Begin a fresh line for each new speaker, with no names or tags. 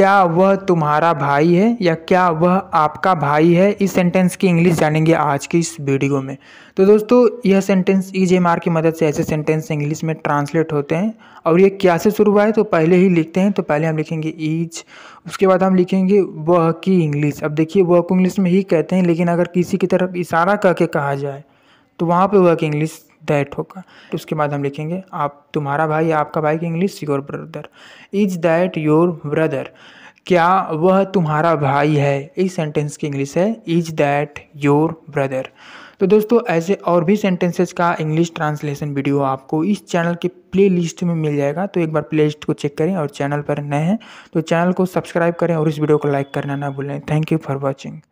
क्या वह तुम्हारा भाई है या क्या वह आपका भाई है इस सेंटेंस की इंग्लिश जानेंगे आज की इस वीडियो में तो दोस्तों यह सेंटेंस ई जे मार की मदद से ऐसे सेंटेंस इंग्लिश में ट्रांसलेट होते हैं और ये क्या से शुरू हुआ है तो पहले ही लिखते हैं तो पहले हम लिखेंगे ईज उसके बाद हम लिखेंगे वह की इंग्लिश अब देखिए वह को इंग्लिश में ही कहते हैं लेकिन अगर किसी की तरफ इशारा करके कहा जाए तो वहाँ पर वह की इंग्लिश दैट होगा तो उसके बाद हम लिखेंगे आप तुम्हारा भाई आपका भाई की English your brother is that your brother क्या वह तुम्हारा भाई है इस सेंटेंस की इंग्लिश है इज दैट योर ब्रदर तो दोस्तों ऐसे और भी सेंटेंसेस का इंग्लिश ट्रांसलेशन वीडियो आपको इस चैनल के प्ले लिस्ट में मिल जाएगा तो एक बार प्ले लिस्ट को चेक करें और चैनल पर नए हैं तो चैनल को सब्सक्राइब करें और इस वीडियो को लाइक करना ना भूलें थैंक यू फॉर वॉचिंग